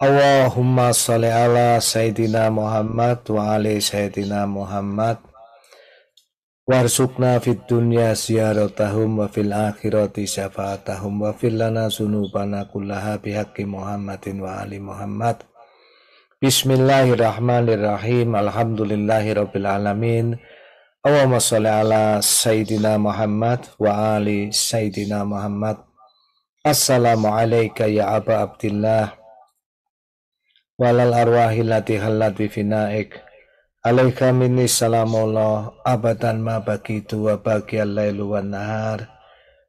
Allahumma salli ala Sayyidina Muhammad wa ali Sayyidina Muhammad Warsukna fid dunya ziyaratahum wa fil akhirati syafaatahum wa fil lana sunubana kullaha bihaqqi Muhammadin wa ali Muhammad Bismillahirrahmanirrahim Alhamdulillahi rabbil alamin Allahumma salli ala Sayyidina Muhammad wa ali Sayyidina Muhammad Assalamualaikum ya Aba Abdillah وعلى الأرواح التي خلت بفنائك عليك مني سلام الله أبدا ما بقيت وباقي الليل والنهار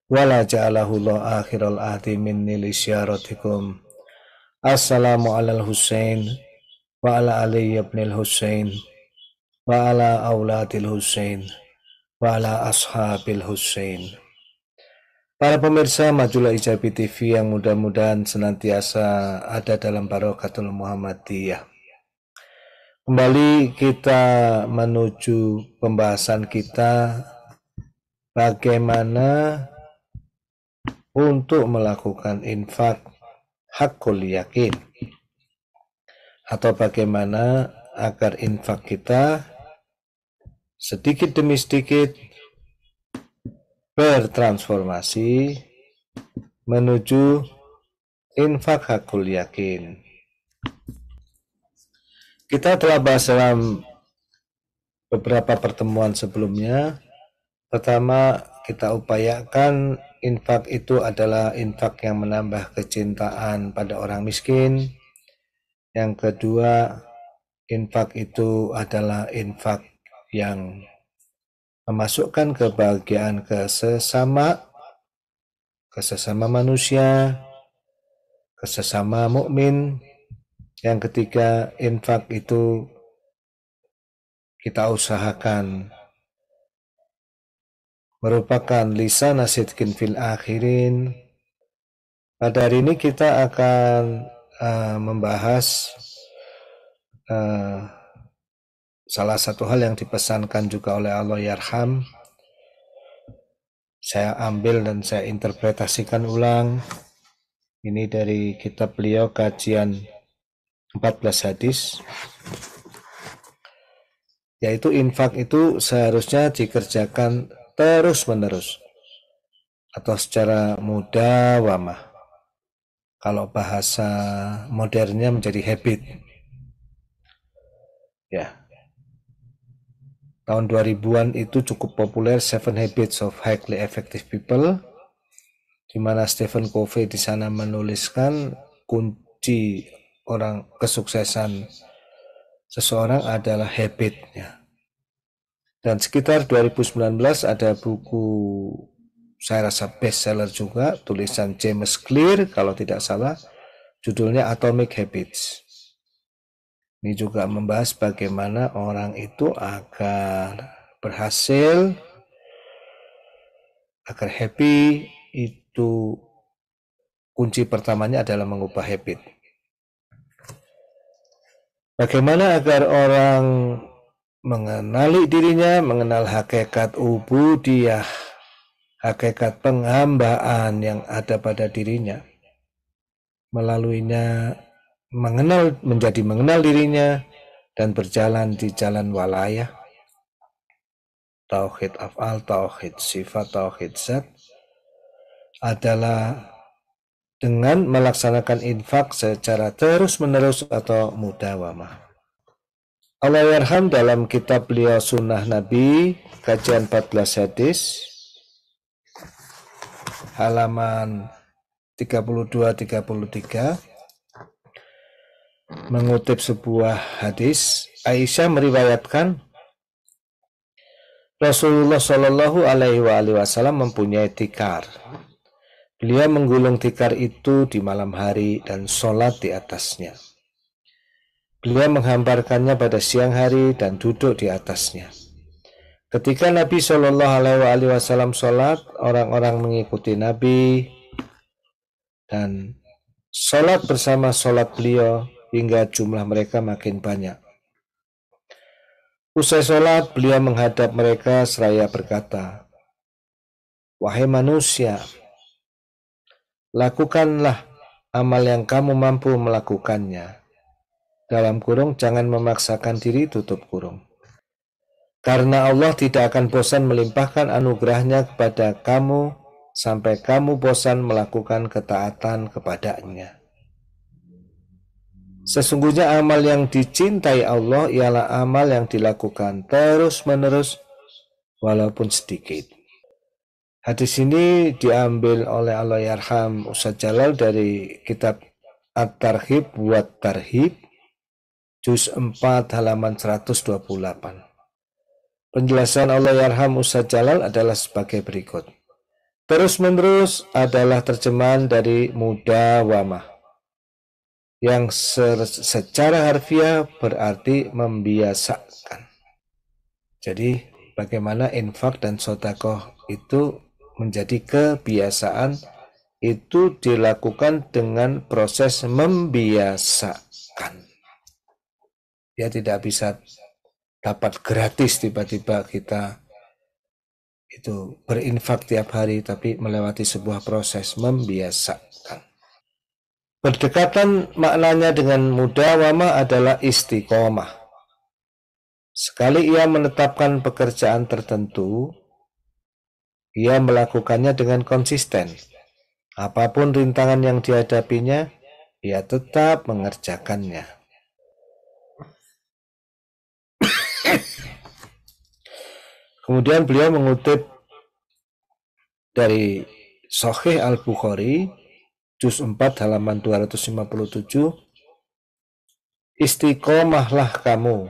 ولا جعله الله آخر العهد مني لزيارتكم السلام على الحسين وعلى علي بن الحسين وعلى أولاد الحسين وعلى أصحاب الحسين Para pemirsa Majulah Ijabi TV yang mudah-mudahan senantiasa ada dalam barokatul Muhammadiyah. Kembali kita menuju pembahasan kita bagaimana untuk melakukan infak hakul yakin atau bagaimana agar infak kita sedikit demi sedikit bertransformasi menuju infak hakul yakin. Kita telah bahas dalam beberapa pertemuan sebelumnya. Pertama, kita upayakan infak itu adalah infak yang menambah kecintaan pada orang miskin. Yang kedua, infak itu adalah infak yang memasukkan kebahagiaan ke sesama ke sesama manusia ke sesama mukmin yang ketiga infak itu kita usahakan merupakan lisan nasidkin fil akhirin pada hari ini kita akan uh, membahas uh, salah satu hal yang dipesankan juga oleh Allah Yarham saya ambil dan saya interpretasikan ulang ini dari kitab beliau kajian 14 hadis yaitu infak itu seharusnya dikerjakan terus menerus atau secara mudah wamah kalau bahasa modernnya menjadi habit ya tahun 2000-an itu cukup populer Seven Habits of Highly Effective People di mana Stephen Covey di sana menuliskan kunci orang kesuksesan seseorang adalah habitnya. Dan sekitar 2019 ada buku saya rasa bestseller juga tulisan James Clear kalau tidak salah judulnya Atomic Habits. Ini juga membahas bagaimana orang itu agar berhasil, agar happy itu kunci pertamanya adalah mengubah habit. Bagaimana agar orang mengenali dirinya, mengenal hakikat ubudiah, hakikat penghambaan yang ada pada dirinya. Melaluinya mengenal menjadi mengenal dirinya dan berjalan di jalan walaya tauhid afal tauhid sifat tauhid zat adalah dengan melaksanakan infak secara terus-menerus atau mudawamah. Allah Yarham dalam kitab beliau Sunnah Nabi, kajian 14 hadis, halaman 32-33, mengutip sebuah hadis, Aisyah meriwayatkan Rasulullah Shallallahu Alaihi Wasallam mempunyai tikar. Beliau menggulung tikar itu di malam hari dan sholat di atasnya. Beliau menghamparkannya pada siang hari dan duduk di atasnya. Ketika Nabi Shallallahu Alaihi Wasallam sholat, orang-orang mengikuti Nabi dan sholat bersama sholat beliau hingga jumlah mereka makin banyak. Usai sholat, beliau menghadap mereka seraya berkata, Wahai manusia, lakukanlah amal yang kamu mampu melakukannya. Dalam kurung, jangan memaksakan diri tutup kurung. Karena Allah tidak akan bosan melimpahkan anugerahnya kepada kamu sampai kamu bosan melakukan ketaatan kepadanya. Sesungguhnya amal yang dicintai Allah ialah amal yang dilakukan terus-menerus walaupun sedikit. Hadis ini diambil oleh Allah Yarham Ustaz Jalal dari kitab At-Tarhib buat Tarhib juz 4 halaman 128. Penjelasan Allah Yarham Ustaz Jalal adalah sebagai berikut. Terus-menerus adalah terjemahan dari muda wama yang secara harfiah berarti membiasakan. Jadi bagaimana infak dan sotakoh itu menjadi kebiasaan itu dilakukan dengan proses membiasakan. Ya tidak bisa dapat gratis tiba-tiba kita itu berinfak tiap hari tapi melewati sebuah proses membiasakan. Berdekatan maknanya dengan mudawama adalah istiqomah. Sekali ia menetapkan pekerjaan tertentu, ia melakukannya dengan konsisten. Apapun rintangan yang dihadapinya, ia tetap mengerjakannya. Kemudian beliau mengutip dari Sohih Al-Bukhari juz 4 halaman 257 Istiqomahlah kamu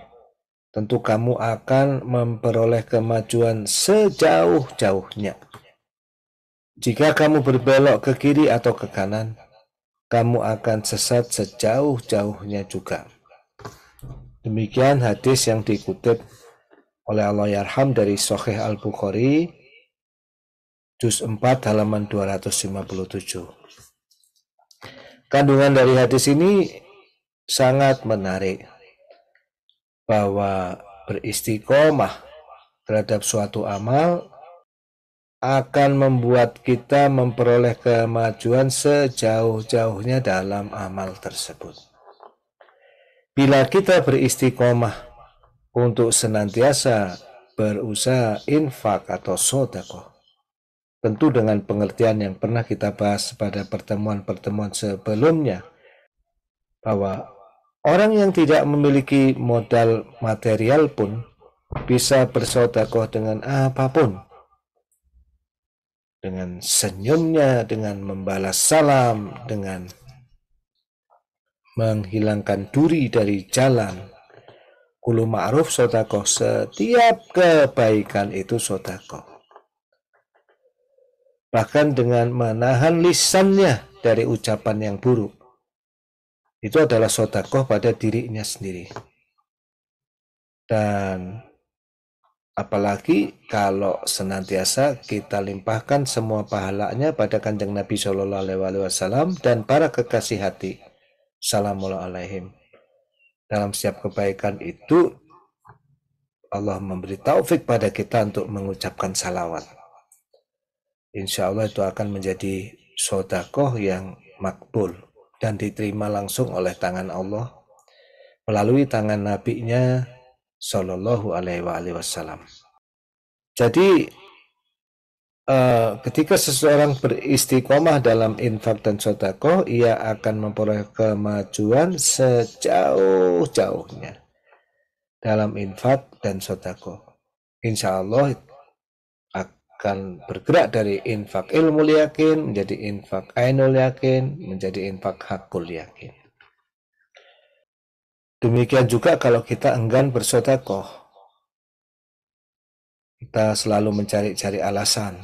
tentu kamu akan memperoleh kemajuan sejauh-jauhnya. Jika kamu berbelok ke kiri atau ke kanan, kamu akan sesat sejauh-jauhnya juga. Demikian hadis yang dikutip oleh Allah Yarham dari Sohih Al-Bukhari, Juz 4 halaman 257 kandungan dari hadis ini sangat menarik bahwa beristiqomah terhadap suatu amal akan membuat kita memperoleh kemajuan sejauh-jauhnya dalam amal tersebut. Bila kita beristiqomah untuk senantiasa berusaha infak atau sodakoh, Tentu dengan pengertian yang pernah kita bahas pada pertemuan-pertemuan sebelumnya, bahwa orang yang tidak memiliki modal material pun bisa bersodakoh dengan apapun. Dengan senyumnya, dengan membalas salam, dengan menghilangkan duri dari jalan. Kulu ma'ruf sodakoh, setiap kebaikan itu sodakoh bahkan dengan menahan lisannya dari ucapan yang buruk. Itu adalah sodakoh pada dirinya sendiri. Dan apalagi kalau senantiasa kita limpahkan semua pahalanya pada kanjeng Nabi Shallallahu Alaihi Wasallam dan para kekasih hati. Assalamualaikum Dalam setiap kebaikan itu Allah memberi taufik pada kita untuk mengucapkan salawat insya Allah itu akan menjadi sodakoh yang makbul dan diterima langsung oleh tangan Allah melalui tangan nabinya Shallallahu Alaihi Wasallam. Jadi eh, ketika seseorang beristiqomah dalam infak dan sodakoh, ia akan memperoleh kemajuan sejauh-jauhnya dalam infak dan sodakoh. Insya Allah akan bergerak dari infak ilmu yakin menjadi infak ainul yakin menjadi infak hakul yakin demikian juga kalau kita enggan bersodakoh kita selalu mencari-cari alasan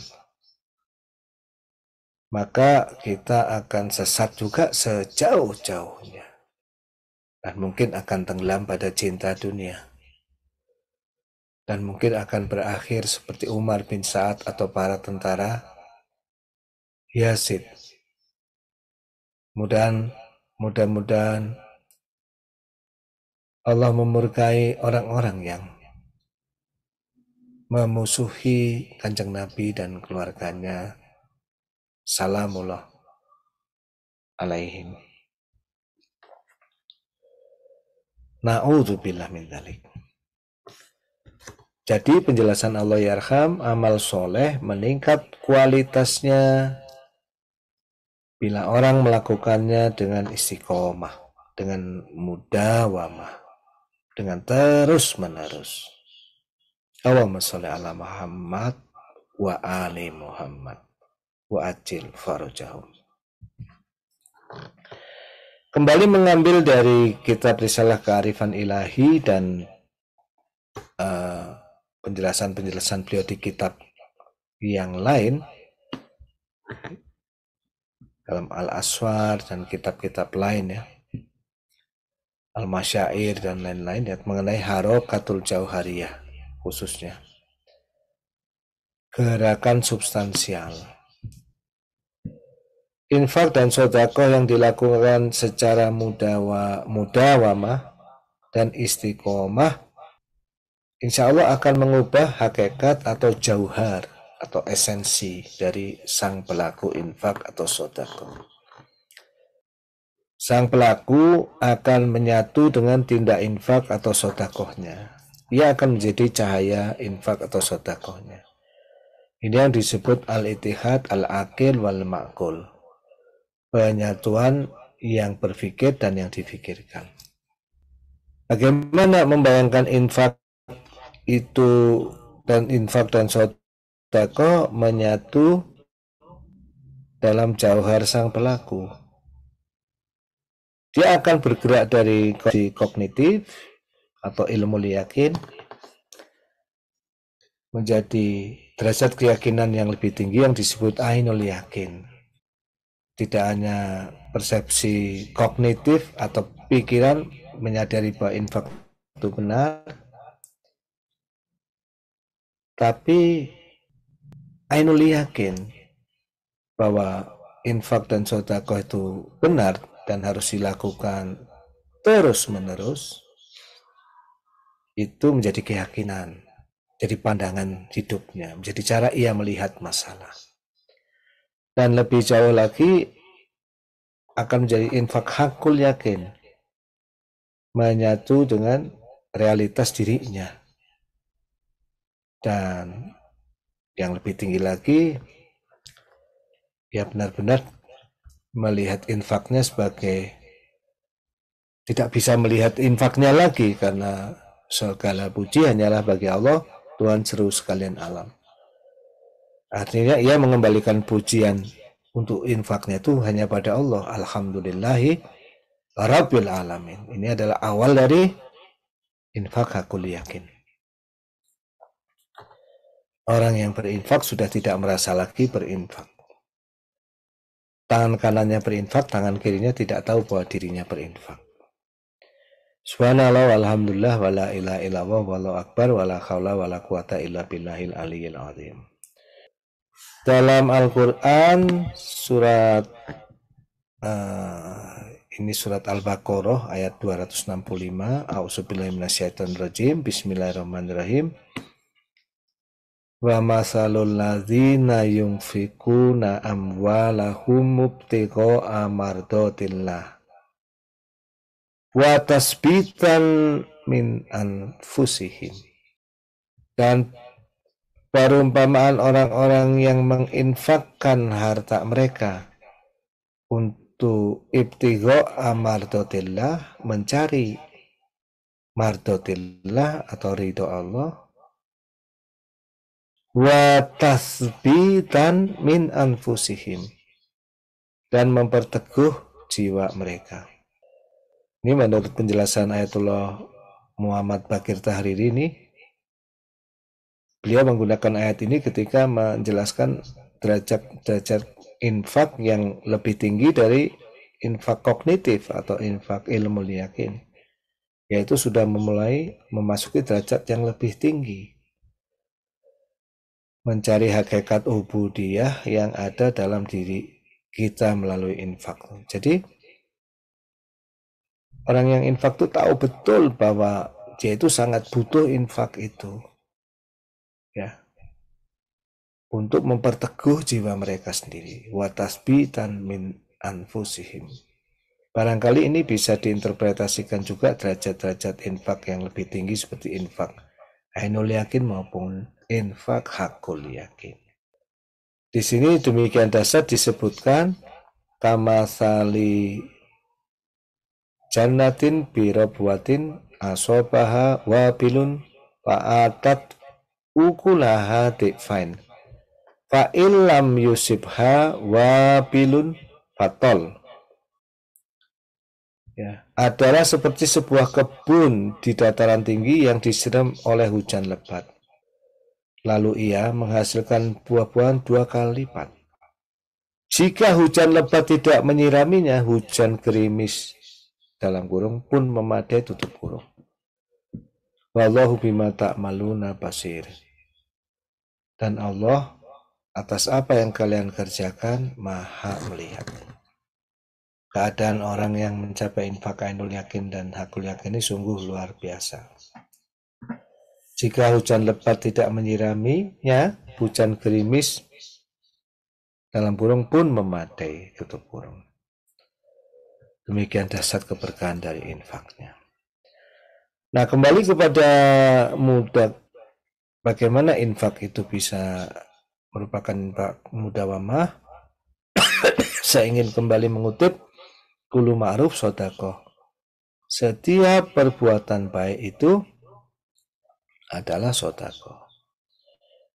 maka kita akan sesat juga sejauh-jauhnya dan mungkin akan tenggelam pada cinta dunia dan mungkin akan berakhir seperti Umar bin Sa'ad atau para tentara Yazid. Mudah-mudahan mudah, mudah Allah memurkai orang-orang yang memusuhi kanjeng Nabi dan keluarganya. Salamullah alaihim. Na'udzubillah min dalik. Jadi penjelasan Allah Yarham, ya amal soleh meningkat kualitasnya bila orang melakukannya dengan istiqomah, dengan mudawamah, dengan terus menerus. Allahumma sholli ala Muhammad wa ali Muhammad wa ajil farujahum. Kembali mengambil dari kitab Risalah Kearifan Ilahi dan uh, penjelasan-penjelasan beliau di kitab yang lain dalam Al-Aswar dan kitab-kitab lain ya Al-Masyair dan lain-lain ya mengenai harokatul jauhariyah khususnya gerakan substansial infak dan sodako yang dilakukan secara mudawa, mudawamah dan istiqomah insya Allah akan mengubah hakikat atau jauhar atau esensi dari sang pelaku infak atau sodako. Sang pelaku akan menyatu dengan tindak infak atau sodakohnya. Ia akan menjadi cahaya infak atau sodakohnya. Ini yang disebut al-itihad, al-akil, wal-makul. Penyatuan yang berpikir dan yang difikirkan. Bagaimana membayangkan infak itu dan infak dan sodako menyatu dalam jauhar sang pelaku. Dia akan bergerak dari kondisi kognitif atau ilmu yakin menjadi derajat keyakinan yang lebih tinggi yang disebut ainul yakin. Tidak hanya persepsi kognitif atau pikiran menyadari bahwa infak itu benar, tapi Ainul yakin bahwa infak dan sotako itu benar dan harus dilakukan terus menerus itu menjadi keyakinan jadi pandangan hidupnya menjadi cara ia melihat masalah dan lebih jauh lagi akan menjadi infak hakul yakin menyatu dengan realitas dirinya dan yang lebih tinggi lagi, ya benar-benar melihat infaknya sebagai tidak bisa melihat infaknya lagi karena segala puji hanyalah bagi Allah, Tuhan seru sekalian alam. Artinya ia mengembalikan pujian untuk infaknya itu hanya pada Allah. Alhamdulillahi Rabbil Alamin. Ini adalah awal dari infak hakul yakin. Orang yang berinfak sudah tidak merasa lagi berinfak. Tangan kanannya berinfak, tangan kirinya tidak tahu bahwa dirinya berinfak. Subhanallah walhamdulillah wala ilaha illallah wallahu akbar wala haula wala quwata illa billahil aliyil azim. Dalam Al-Qur'an surat uh, ini surat Al-Baqarah ayat 265 A'udzubillahi minasyaitonirrajim rajim. Bismillahirrahmanirrahim. Wa masalul ladzina yunfikuna amwalahum mubtigha'a mardatillah wa tasbitan min anfusihim. Dan perumpamaan orang-orang yang menginfakkan harta mereka untuk ibtigo amardotillah mencari mardotillah atau ridho Allah wa tasbitan min anfusihim dan memperteguh jiwa mereka. Ini menurut penjelasan Ayatullah Muhammad Bakir Tahrir ini beliau menggunakan ayat ini ketika menjelaskan derajat-derajat infak yang lebih tinggi dari infak kognitif atau infak ilmu yakin yaitu sudah memulai memasuki derajat yang lebih tinggi mencari hakikat ubudiyah yang ada dalam diri kita melalui infak. Jadi orang yang infak itu tahu betul bahwa dia itu sangat butuh infak itu. Ya. Untuk memperteguh jiwa mereka sendiri. tan min anfusihim. Barangkali ini bisa diinterpretasikan juga derajat-derajat infak yang lebih tinggi seperti infak Ainul yakin maupun infak hakul yakin. Di sini demikian dasar disebutkan kamasali jannatin birobwatin asobaha wabilun paatat ukulaha Fa fa'ilam yusibha wabilun fatol ya, adalah seperti sebuah kebun di dataran tinggi yang disiram oleh hujan lebat Lalu ia menghasilkan buah-buahan dua kali lipat. Jika hujan lebat tidak menyiraminya, hujan gerimis dalam kurung pun memadai tutup kurung. Wallahu bima maluna basir. Dan Allah atas apa yang kalian kerjakan maha melihat. Keadaan orang yang mencapai infak ainul yakin dan hakul yakin ini sungguh luar biasa. Jika hujan lebat tidak menyiraminya, hujan gerimis dalam burung pun memadai, tutup burung. Demikian dasar keberkahan dari infaknya. Nah, kembali kepada mudah bagaimana infak itu bisa merupakan infak mudawamah saya ingin kembali mengutip kulu ma'ruf Sodako. setiap perbuatan baik itu adalah sotako.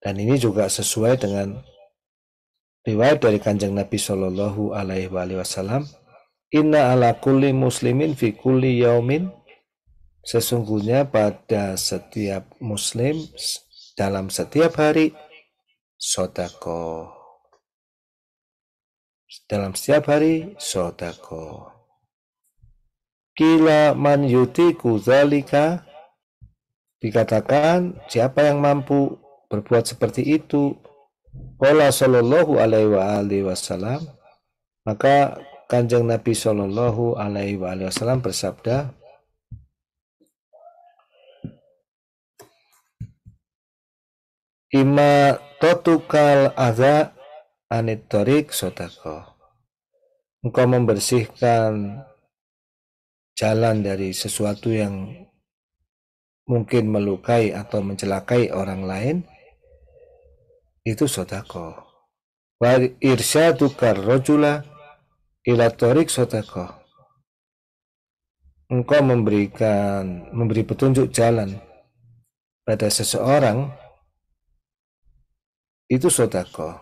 Dan ini juga sesuai dengan riwayat dari kanjeng Nabi Shallallahu Alaihi Wasallam. Inna ala kulli muslimin fi kulli yaumin. Sesungguhnya pada setiap muslim dalam setiap hari sotako. Dalam setiap hari sotako. Kila man yutiku zalika Dikatakan siapa yang mampu berbuat seperti itu Allah sallallahu alaihi wasallam maka Kanjeng Nabi sallallahu alaihi wasallam bersabda Ima totukal adha anit sotako, Engkau membersihkan jalan dari sesuatu yang mungkin melukai atau mencelakai orang lain itu sodako wa irsyaduka rojula ila torik sodako engkau memberikan memberi petunjuk jalan pada seseorang itu sodako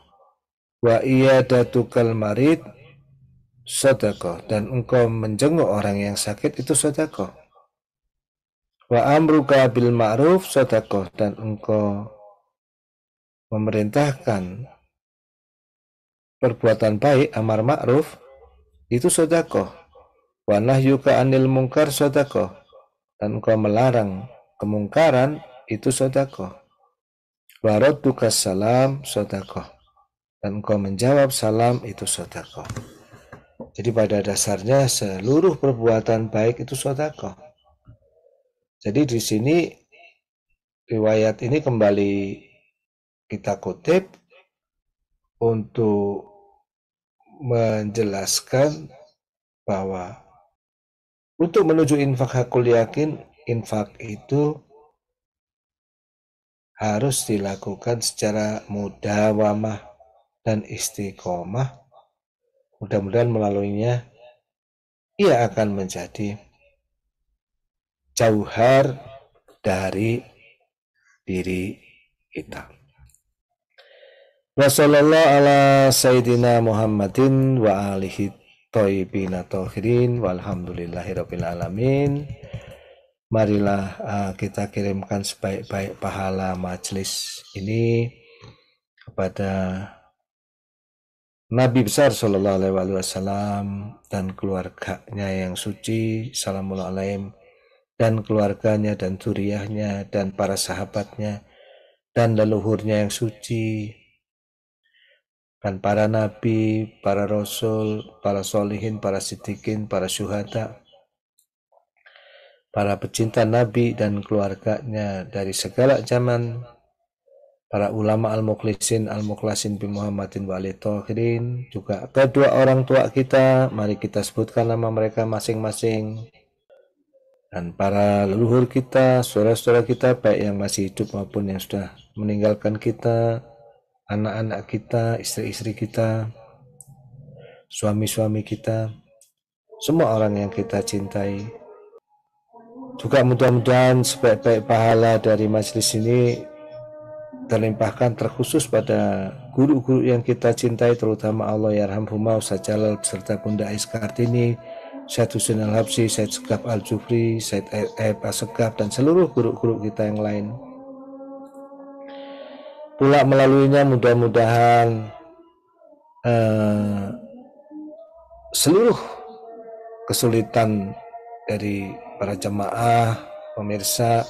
wa iyadatukal marid sodako dan engkau menjenguk orang yang sakit itu sodako Wa amruka bil ma'ruf sadaqah dan engkau memerintahkan perbuatan baik amar ma'ruf itu sodakoh. Wa nahyuka anil mungkar sodakoh dan engkau melarang kemungkaran itu sodakoh. Wa radduka salam sodakoh dan engkau menjawab salam itu sodakoh. Jadi pada dasarnya seluruh perbuatan baik itu sodakoh. Jadi di sini riwayat ini kembali kita kutip untuk menjelaskan bahwa untuk menuju infak hakul yakin, infak itu harus dilakukan secara mudawamah dan istiqomah. Mudah-mudahan melaluinya ia akan menjadi jauhar dari diri kita. Wassalamualaikum ala sayyidina Muhammadin wa alihi thayyibin tahirin walhamdulillahirabbil alamin. Marilah uh, kita kirimkan sebaik-baik pahala majelis ini kepada Nabi besar Shallallahu Alaihi Wasallam dan keluarganya yang suci, salamul dan keluarganya dan zuriyahnya dan para sahabatnya dan leluhurnya yang suci dan para nabi, para rasul, para solihin, para sitikin, para syuhada, para pecinta nabi dan keluarganya dari segala zaman, para ulama al muklisin al muklasin bin Muhammadin walid Tohrin, juga kedua orang tua kita, mari kita sebutkan nama mereka masing-masing dan para leluhur kita, saudara-saudara kita, baik yang masih hidup maupun yang sudah meninggalkan kita, anak-anak kita, istri-istri kita, suami-suami kita, semua orang yang kita cintai. Juga mudah-mudahan sebaik-baik pahala dari majelis ini terlimpahkan terkhusus pada guru-guru yang kita cintai terutama Allah Yarhamhumah Ustaz Jalal serta Bunda Is Kartini Syed Husin Al-Habsi, Syed Segaf Al-Jufri, Syed Aib e- Asegaf, dan seluruh guru-guru kita yang lain. Pula melaluinya mudah-mudahan uh, seluruh kesulitan dari para jemaah, pemirsa,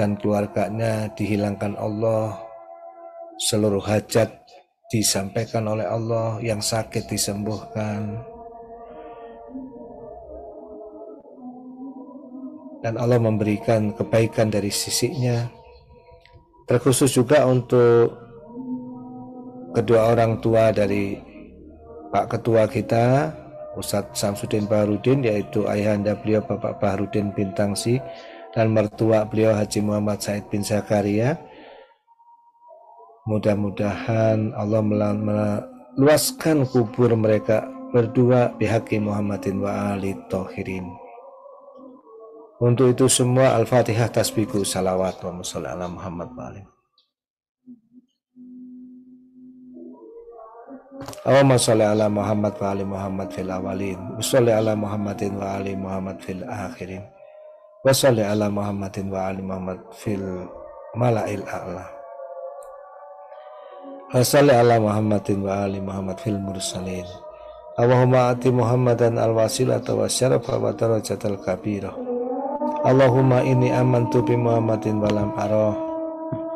dan keluarganya dihilangkan Allah, seluruh hajat disampaikan oleh Allah, yang sakit disembuhkan, dan Allah memberikan kebaikan dari sisinya terkhusus juga untuk kedua orang tua dari Pak Ketua kita Ustadz Samsudin Baharudin yaitu ayahanda beliau Bapak Baharudin Bintangsi dan mertua beliau Haji Muhammad Said bin Zakaria mudah-mudahan Allah meluaskan kubur mereka berdua Bihaki Muhammadin wa ali tohirin untuk itu semua Al-Fatihah tasbihku salawat wa musalli ala Muhammad wa Allahumma sholli ala Muhammad wa ali Muhammad fil awalin, sholli ala Muhammadin wa ali Muhammad fil akhirin. Wa sholli ala Muhammadin wa ali Muhammad fil mala'il a'la. Wa sholli ala Muhammadin wa ali Muhammad fil mursalin. Allahumma ati Muhammadan al-wasilata wa syarafa wa darajatal kabirah. Allahumma aman tu bi Muhammadin walam aroh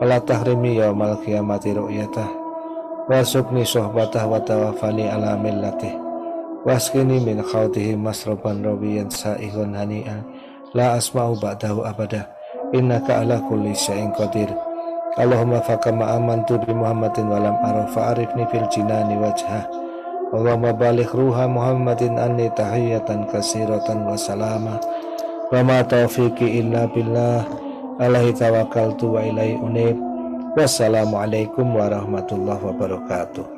Wala tahrimi yaumal qiyamati ru'yatah wasukni sohbatah wa tawafani ala millatih Waskini min khawtihi masroban rawiyan sa'ihun hani'an La asma'u ba'dahu abadah Innaka ala kulli sya'in qadir Allahumma fakama tu bi Muhammadin walam aroh, fa'arifni fil jinani wajhah Allahumma balik ruha Muhammadin anni tahiyatan kasiratan wa salamah wa ma taufiqi illa billah alaihi tawakkaltu wa ilaihi unib alaikum warahmatullahi wabarakatuh